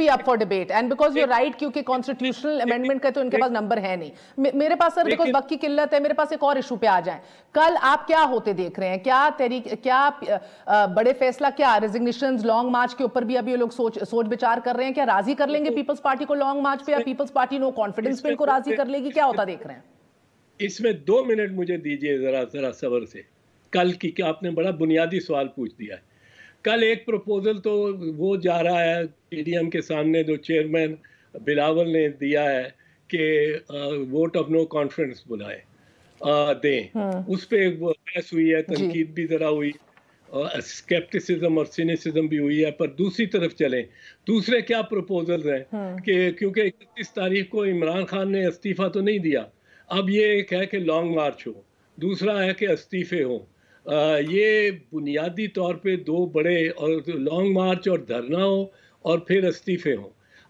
B up for debate and because you right क्योंकि constitutional amendment का तो इनके पास नंबर है नहीं मेरे पास सर बिकॉज वक्त की किल्लत है मेरे पास एक और इशू पे आ जाए कल आप क्या होते देख रहे हैं क्या तरीक क्या बड़े फैसला क्या रेजिग्नेशन लॉन्ग मार्च के ऊपर भी अभी लोग सोच सोच विचार कर रहे हैं क्या राजी कर लेंगे पीपल्स पार्टी को लॉन्ग मार्च पे या पीपल्स पार्टी नो कॉन्फिडेंस पे इनको राजी कर लेगी क्या होता देख रहे हैं इसमें दो मिनट मुझे दीजिए जरा जरा सबर से कल की क्या आपने बड़ा बुनियादी सवाल पूछ दिया है कल एक प्रपोजल तो वो जा रहा है टीडीएम के सामने जो चेयरमैन बिलावल ने दिया है कि वोट ऑफ नो कॉन्फिडेंस बुलाए दें हाँ। उस पर बहस हुई है तनकीद भी ज़रा हुई स्केप्टिसिज्म और सिनेसिज्म भी हुई है पर दूसरी तरफ चलें दूसरे क्या प्रपोजल्स हैं हाँ। कि क्योंकि इकतीस तारीख को इमरान खान ने इस्तीफ़ा तो नहीं दिया अब ये एक है कि लॉन्ग मार्च हो दूसरा है कि इस्तीफ़े हों ये बुनियादी तौर पे दो बड़े और लॉन्ग मार्च और धरना हो और फिर इस्तीफे हों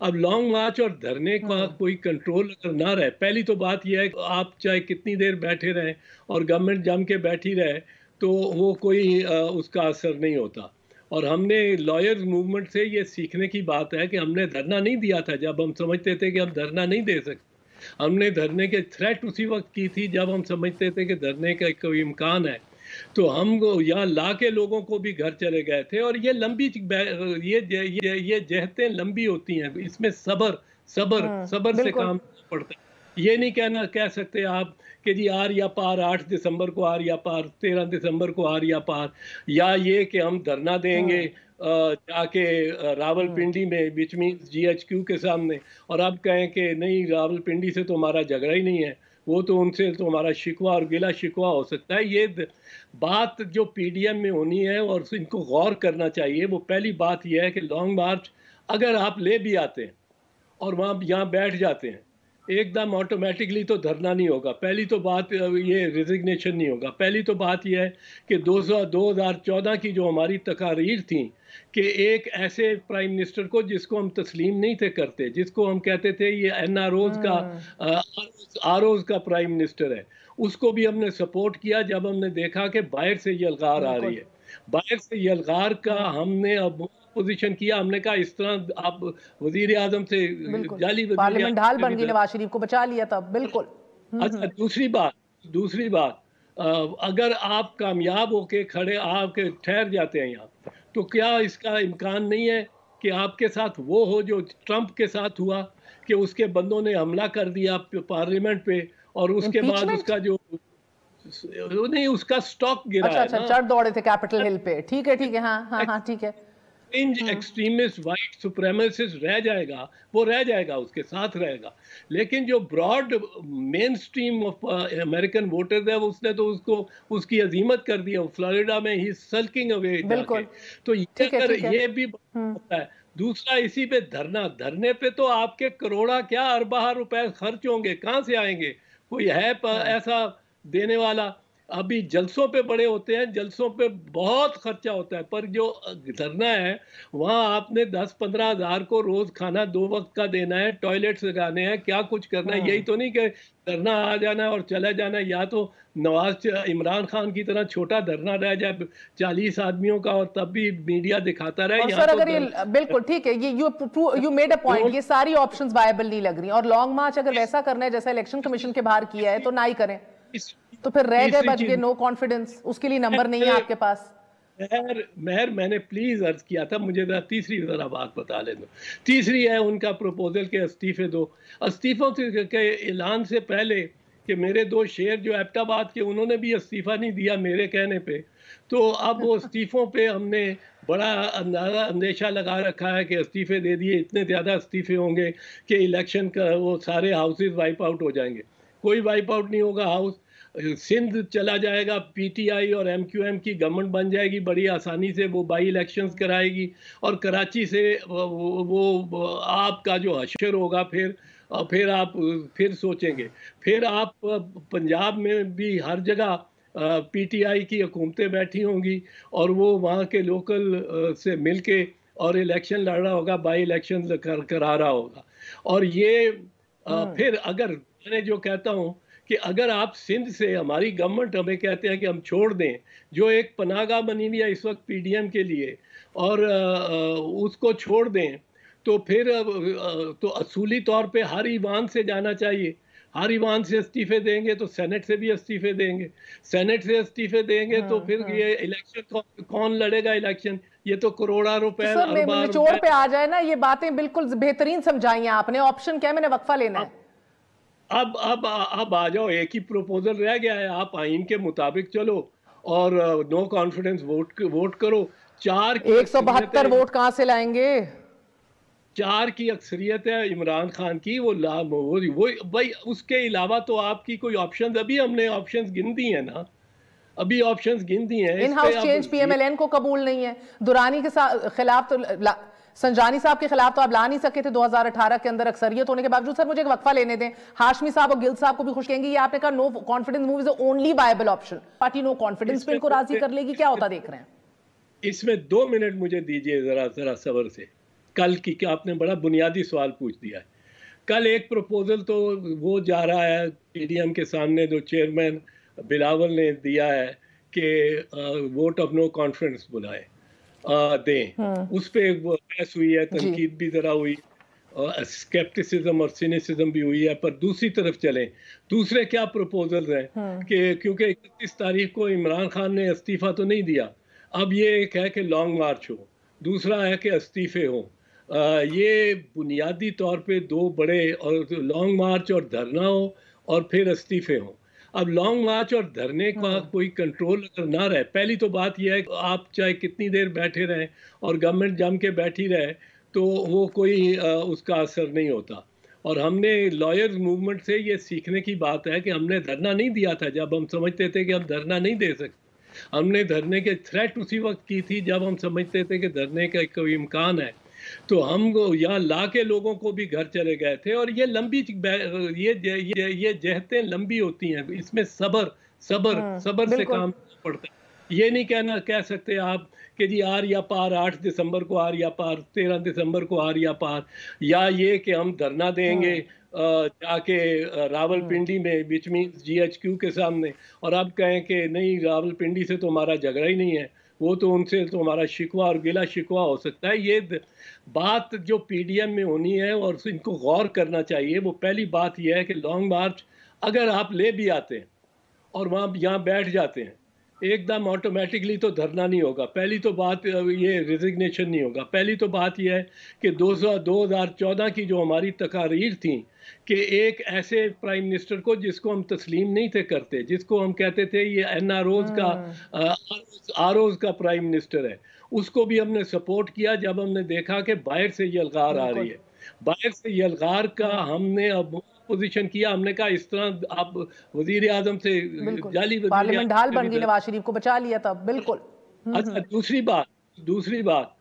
अब लॉन्ग मार्च और धरने का हाँ। कोई कंट्रोल अगर ना रहे पहली तो बात यह है कि आप चाहे कितनी देर बैठे रहें और गवर्नमेंट जम के बैठी रहे तो वो कोई उसका असर नहीं होता और हमने लॉयर मूवमेंट से ये सीखने की बात है कि हमने धरना नहीं दिया था जब हम समझते थे कि हम धरना नहीं दे सकते हमने धरने के थ्रेट उसी वक्त की थी जब हम समझते थे कि धरने का कोई इम्कान है तो हम यहाँ ला के लोगों को भी घर चले गए थे और ये लंबी ये ये ये जहतें लंबी होती हैं इसमें सबर सबर हाँ, सबर से काम पड़ता है ये नहीं कहना कह सकते आप कि जी आर या पार आठ दिसंबर को आर या पार तेरह दिसंबर को आर या पार या ये कि हम धरना देंगे हाँ। जाके रावल पिंडी हाँ। में जी एच क्यू के सामने और आप कहें कि नहीं रावल पिंडी से तो हमारा झगड़ा ही नहीं है वो तो उनसे तो हमारा शिकवा और गिला शिकवा हो सकता है ये बात जो पीडीएम में होनी है और इनको गौर करना चाहिए वो पहली बात यह है कि लॉन्ग मार्च अगर आप ले भी आते हैं और वहाँ यहाँ बैठ जाते हैं एकदम ऑटोमेटिकली तो धरना नहीं होगा पहली तो बात ये रिजिग्नेशन नहीं होगा पहली तो बात यह है कि दो दो हज़ार चौदह की जो हमारी तकारीर थी कि एक ऐसे प्राइम मिनिस्टर को जिसको हम तस्लीम नहीं थे करते जिसको हम कहते थे ये एन आर ओज का आर हाँ। ओज का प्राइम मिनिस्टर है उसको भी हमने सपोर्ट किया जब हमने देखा कि बाहर से ये अलगार आ रही है बाहर से ये अलगार का हमने अब पोजीशन किया हमने कहा इस तरह आप वजीर आजम से जाली पार्लियामेंट हाल बन गई नवाज शरीफ को बचा लिया था बिल्कुल अच्छा हम्म, हम्म। दूसरी बात दूसरी बात अगर आप कामयाब होके खड़े आपके ठहर जाते हैं यहाँ तो क्या इसका इम्कान नहीं है कि आपके साथ वो हो जो ट्रंप के साथ हुआ कि उसके बंदों ने हमला कर दिया पार्लियामेंट पे और उसके बाद उसका जो नहीं उसका स्टॉक गिरा अच्छा, अच्छा, चढ़ दौड़े थे कैपिटल हिल पे ठीक है ठीक है हाँ हाँ हाँ ठीक है फ्रिंज एक्सट्रीमिस्ट वाइट सुप्रेमसिस रह जाएगा वो रह जाएगा उसके साथ रहेगा लेकिन जो broad mainstream of American voters है उसने तो उसको उसकी अजीमत कर दी है फ्लोरिडा में ही सल्किंग अवे तो ये ठीक है, ठीक है। ये भी हम्म। होता है दूसरा इसी पे धरना धरने पे तो आपके करोड़ा क्या अरबा रुपए खर्च होंगे कहाँ से आएंगे कोई है हाँ। ऐसा देने वाला अभी जलसों पे बड़े होते हैं जलसों पे बहुत खर्चा होता है पर जो धरना है वहाँ आपने दस पंद्रह हजार को रोज खाना दो वक्त का देना है टॉयलेट्स लगाने हैं क्या कुछ करना है हाँ। यही तो नहीं कि धरना आ जाना और चला जाना या तो नवाज इमरान खान की तरह छोटा धरना रह जाए चालीस आदमियों का और तब भी मीडिया दिखाता रहे सर तो ये बिल्कुल ठीक है ये you you made a point ये सारी ऑप्शंस वायबल नहीं लग रही और लॉन्ग मार्च अगर वैसा करना है जैसा इलेक्शन कमीशन के बाहर किया है तो ना ही करें तो फिर रह गए बच गए नो कॉन्फिडेंस उसके लिए नंबर नहीं है आपके पास मेहर मेहर मैंने प्लीज अर्ज किया था मुझे जरा तीसरी जरा बात बता ले दो तीसरी है उनका प्रपोजल के इस्तीफे दो इस्तीफों के ऐलान से पहले कि मेरे दो शेर जो एबटाबाद के उन्होंने भी इस्तीफ़ा नहीं दिया मेरे कहने पे तो अब वो इस्तीफ़ों पे हमने बड़ा अंदाजा अंदेशा लगा रखा है कि इस्तीफ़े दे दिए इतने ज़्यादा इस्तीफ़े होंगे कि इलेक्शन का वो सारे हाउसेज वाइप आउट हो जाएंगे कोई वाइप आउट नहीं होगा हाउस सिंध चला जाएगा पीटीआई और एमक्यूएम की गवर्नमेंट बन जाएगी बड़ी आसानी से वो बाई इलेक्शंस कराएगी और कराची से वो, वो आपका जो अशर होगा फिर और फिर आप फिर सोचेंगे फिर आप पंजाब में भी हर जगह पीटीआई की हुकूमतें बैठी होंगी और वो वहाँ के लोकल से मिलके और इलेक्शन लड़ रहा होगा बाई इलेक्शन कर करा रहा होगा और ये हाँ। फिर अगर मैं जो कहता हूँ कि अगर आप सिंध से हमारी गवर्नमेंट हमें कहते हैं कि हम छोड़ दें जो एक पनागा बनी हुई है इस वक्त पीडीएम के लिए और उसको छोड़ दें तो फिर तो असूली तौर पे हर ईवान से जाना चाहिए हर ईवान से इस्तीफे देंगे तो सेनेट से भी इस्तीफे देंगे सेनेट से इस्तीफे देंगे तो हाँ, तो फिर हाँ। ये इलेक्शन कौन लड़ेगा इलेक्शन ये तो करोड़ा रुपए निचोड़ तो पे आ जाए ना ये बातें बिल्कुल बेहतरीन समझाई हैं आपने ऑप्शन क्या मैंने वक्फा लेना है अब अब अब आ जाओ एक ही प्रपोजल रह गया है आप आइन के मुताबिक चलो और नो कॉन्फिडेंस वोट वोट करो चार एक सौ बहत्तर वोट कहाँ से लाएंगे चार की अक्सरियत है इमरान खान की वो ला वो, वो भाई उसके अलावा तो आपकी कोई ऑप्शन अभी हमने ऑप्शन गिन दी है ना अभी ऑप्शंस गिन दी है इन हाउस चेंज पीएमएलएन को कबूल नहीं है दुरानी के साथ खिलाफ तो ला... संजानी साहब के खिलाफ तो आप ला नहीं सके थे 2018 के अंदर अक्सरियत होने के बावजूद सर मुझे एक वक्फा लेने दें हाशमी साहब और गिल साहब को भी खुश कहेंगे ये आपने कहा no confidence move is only viable option party no confidence bill को राजी कर लेगी क्या होता देख रहे हैं इसमें दो मिनट मुझे दीजिए जरा जरा सबर से कल की क्या आपने बड़ा बुनियादी सवाल पूछ दिया कल एक प्रपोजल तो वो जा रहा है पी के सामने जो चेयरमैन बिलावल ने दिया है कि वोट ऑफ नो कॉन्फिडेंस बुलाएं दें हाँ। उस पर बहस हुई है तनकीद भी ज़रा हुई और स्केप्टिसिज्म और सिनेसिज्म भी हुई है पर दूसरी तरफ चलें दूसरे क्या प्रपोजल हैं हाँ। कि क्योंकि इकतीस तारीख को इमरान खान ने इस्तीफ़ा तो नहीं दिया अब ये एक है कि लॉन्ग मार्च हो दूसरा है कि इस्तीफ़े हों ये बुनियादी तौर पे दो बड़े और लॉन्ग मार्च और धरना हो और फिर इस्तीफ़े हों अब लॉन्ग मार्च और धरने का हाँ। कोई कंट्रोल अगर ना रहे पहली तो बात यह है आप चाहे कितनी देर बैठे रहें और गवर्नमेंट जम के बैठी रहे तो वो कोई उसका असर नहीं होता और हमने लॉयर्स मूवमेंट से ये सीखने की बात है कि हमने धरना नहीं दिया था जब हम समझते थे कि हम धरना नहीं दे सकते हमने धरने के थ्रेट उसी वक्त की थी जब हम समझते थे कि धरने का कोई इम्कान है तो हम यहाँ ला के लोगों को भी घर चले गए थे और ये लंबी ये ये ये जहतें लंबी होती हैं इसमें सबर सबर हाँ, सबर से काम पड़ता है ये नहीं कहना कह सकते आप कि जी आर या पार आठ दिसंबर को आर या पार तेरह दिसंबर को आर या पार या ये कि हम धरना देंगे हाँ। जाके रावलपिंडी हाँ। में जी मीन्स जीएचक्यू के सामने और आप कहें कि नहीं रावलपिंडी से तो हमारा झगड़ा ही नहीं है वो तो उनसे तो हमारा शिकवा और गिला शिकवा हो सकता है ये बात जो पीडीएम में होनी है और इनको गौर करना चाहिए वो पहली बात यह है कि लॉन्ग मार्च अगर आप ले भी आते हैं और वहाँ यहाँ बैठ जाते हैं एकदम ऑटोमेटिकली तो धरना नहीं होगा पहली तो बात ये रिजिग्नेशन नहीं होगा पहली तो बात यह है कि दो दो हज़ार चौदह की जो हमारी तकारीर थी कि एक ऐसे प्राइम मिनिस्टर को जिसको हम तस्लीम नहीं थे करते जिसको हम कहते थे ये एन आर ओज का आर हाँ। ओज का प्राइम मिनिस्टर है उसको भी हमने सपोर्ट किया जब हमने देखा कि बाहर से ये अलगार आ रही है बाहर से ये अलगार का हमने अब पोजीशन किया हमने कहा इस तरह आप वजीर आजम से जाली पार्लियामेंट हाल बन गई नवाज शरीफ को बचा लिया था बिल्कुल अच्छा हम्म, हम्म। दूसरी बात दूसरी बात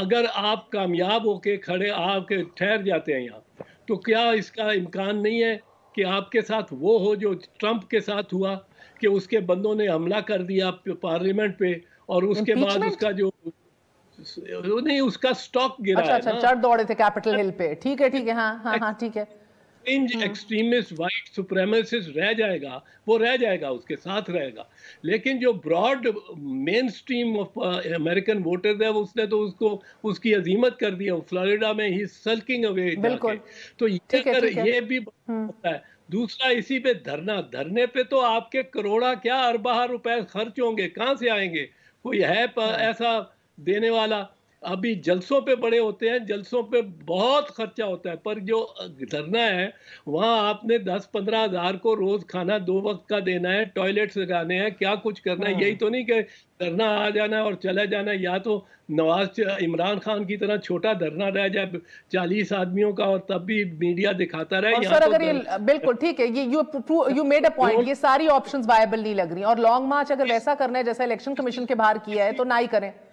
अगर आप कामयाब होके खड़े आके ठहर जाते हैं यहाँ तो क्या इसका इम्कान नहीं है कि आपके साथ वो हो जो ट्रंप के साथ हुआ कि उसके बंदों ने हमला कर दिया पार्लियामेंट पे और उसके बाद उसका जो नहीं उसका स्टॉक गिरा अच्छा, अच्छा, चढ़ दौड़े थे कैपिटल हिल पे ठीक है ठीक है हाँ हाँ हाँ अच्छा। ठीक है फ्रिंज एक्सट्रीमिस्ट वाइट सुप्रेमसिस्ट रह जाएगा वो रह जाएगा उसके साथ रहेगा लेकिन जो broad mainstream of American voter है उसने तो उसको उसकी अजीमत कर दिया फ्लोरिडा में ही सल्किंग अवे तो ये कर, ये भी हम्म। होता है दूसरा इसी पे धरना धरने पे तो आपके करोड़ा क्या अरबा रुपए खर्च होंगे कहाँ से आएंगे कोई है हाँ। ऐसा देने वाला अभी जलसों पे बड़े होते हैं जलसों पे बहुत खर्चा होता है पर जो धरना है वहाँ आपने दस पंद्रह हजार को रोज खाना दो वक्त का देना है टॉयलेट्स लगाने हैं क्या कुछ करना है यही हाँ। तो नहीं कि धरना आ जाना है और चला जाना है या तो नवाज इमरान खान की तरह छोटा धरना रह जाए चालीस आदमियों का और तब भी मीडिया दिखाता रहे सर तो अगर तो ये बिल्कुल ठीक है ये you you made a point ये सारी ऑप्शंस वायबल नहीं लग रही और लॉन्ग मार्च अगर वैसा करना है जैसा इलेक्शन कमीशन के बाहर किया है तो ना ही करें